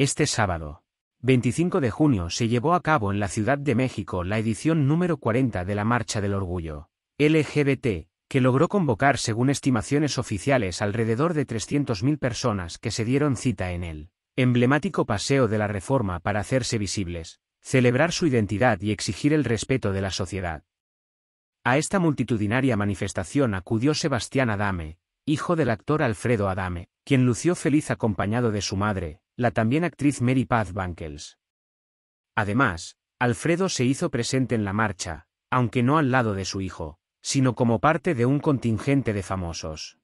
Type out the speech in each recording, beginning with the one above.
Este sábado, 25 de junio, se llevó a cabo en la Ciudad de México la edición número 40 de la Marcha del Orgullo LGBT, que logró convocar según estimaciones oficiales alrededor de 300.000 personas que se dieron cita en el emblemático paseo de la reforma para hacerse visibles, celebrar su identidad y exigir el respeto de la sociedad. A esta multitudinaria manifestación acudió Sebastián Adame, hijo del actor Alfredo Adame, quien lució feliz acompañado de su madre, la también actriz Mary Paz Bankels. Además, Alfredo se hizo presente en la marcha, aunque no al lado de su hijo, sino como parte de un contingente de famosos.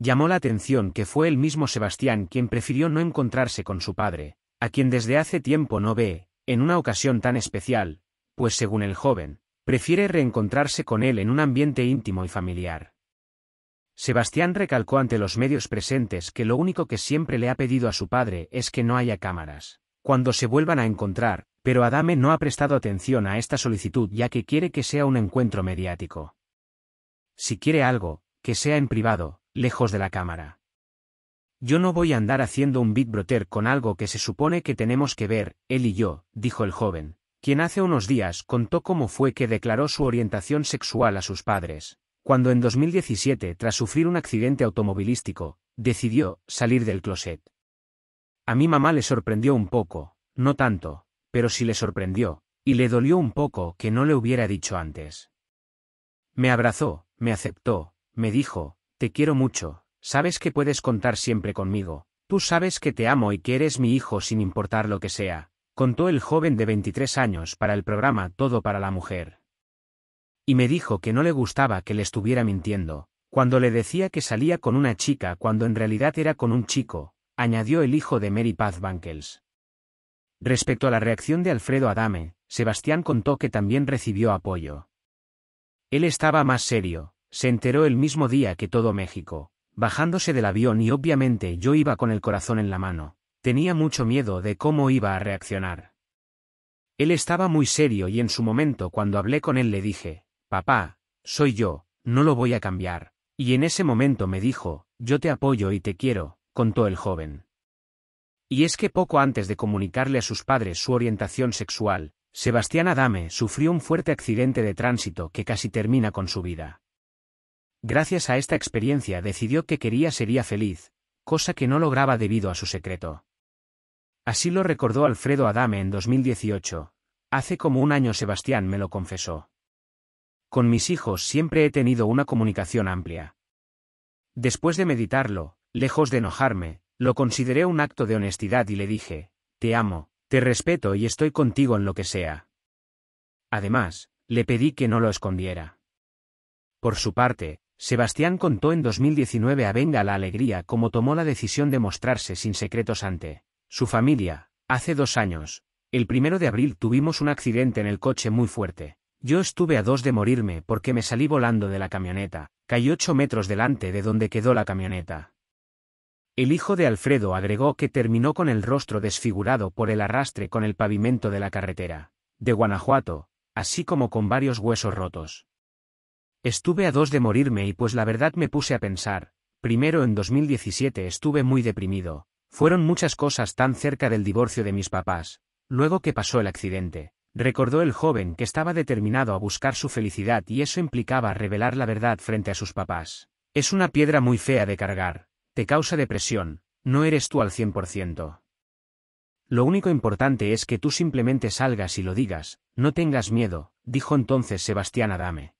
Llamó la atención que fue el mismo Sebastián quien prefirió no encontrarse con su padre, a quien desde hace tiempo no ve, en una ocasión tan especial, pues según el joven, prefiere reencontrarse con él en un ambiente íntimo y familiar. Sebastián recalcó ante los medios presentes que lo único que siempre le ha pedido a su padre es que no haya cámaras. Cuando se vuelvan a encontrar, pero Adame no ha prestado atención a esta solicitud ya que quiere que sea un encuentro mediático. Si quiere algo, que sea en privado, lejos de la cámara. Yo no voy a andar haciendo un broter con algo que se supone que tenemos que ver, él y yo, dijo el joven, quien hace unos días contó cómo fue que declaró su orientación sexual a sus padres cuando en 2017, tras sufrir un accidente automovilístico, decidió salir del closet. A mi mamá le sorprendió un poco, no tanto, pero sí le sorprendió, y le dolió un poco que no le hubiera dicho antes. Me abrazó, me aceptó, me dijo, te quiero mucho, sabes que puedes contar siempre conmigo, tú sabes que te amo y que eres mi hijo sin importar lo que sea, contó el joven de 23 años para el programa Todo para la Mujer y me dijo que no le gustaba que le estuviera mintiendo, cuando le decía que salía con una chica cuando en realidad era con un chico, añadió el hijo de Mary Paz Bankels. Respecto a la reacción de Alfredo Adame, Sebastián contó que también recibió apoyo. Él estaba más serio, se enteró el mismo día que todo México, bajándose del avión y obviamente yo iba con el corazón en la mano, tenía mucho miedo de cómo iba a reaccionar. Él estaba muy serio y en su momento cuando hablé con él le dije, Papá, soy yo, no lo voy a cambiar. Y en ese momento me dijo, yo te apoyo y te quiero, contó el joven. Y es que poco antes de comunicarle a sus padres su orientación sexual, Sebastián Adame sufrió un fuerte accidente de tránsito que casi termina con su vida. Gracias a esta experiencia decidió que quería sería feliz, cosa que no lograba debido a su secreto. Así lo recordó Alfredo Adame en 2018. Hace como un año Sebastián me lo confesó. Con mis hijos siempre he tenido una comunicación amplia. Después de meditarlo, lejos de enojarme, lo consideré un acto de honestidad y le dije, te amo, te respeto y estoy contigo en lo que sea. Además, le pedí que no lo escondiera. Por su parte, Sebastián contó en 2019 a Venga la Alegría cómo tomó la decisión de mostrarse sin secretos ante su familia. Hace dos años, el primero de abril tuvimos un accidente en el coche muy fuerte. Yo estuve a dos de morirme porque me salí volando de la camioneta, caí ocho metros delante de donde quedó la camioneta. El hijo de Alfredo agregó que terminó con el rostro desfigurado por el arrastre con el pavimento de la carretera, de Guanajuato, así como con varios huesos rotos. Estuve a dos de morirme y pues la verdad me puse a pensar, primero en 2017 estuve muy deprimido, fueron muchas cosas tan cerca del divorcio de mis papás, luego que pasó el accidente, Recordó el joven que estaba determinado a buscar su felicidad y eso implicaba revelar la verdad frente a sus papás. Es una piedra muy fea de cargar, te causa depresión, no eres tú al 100%. Lo único importante es que tú simplemente salgas y lo digas, no tengas miedo, dijo entonces Sebastián Adame.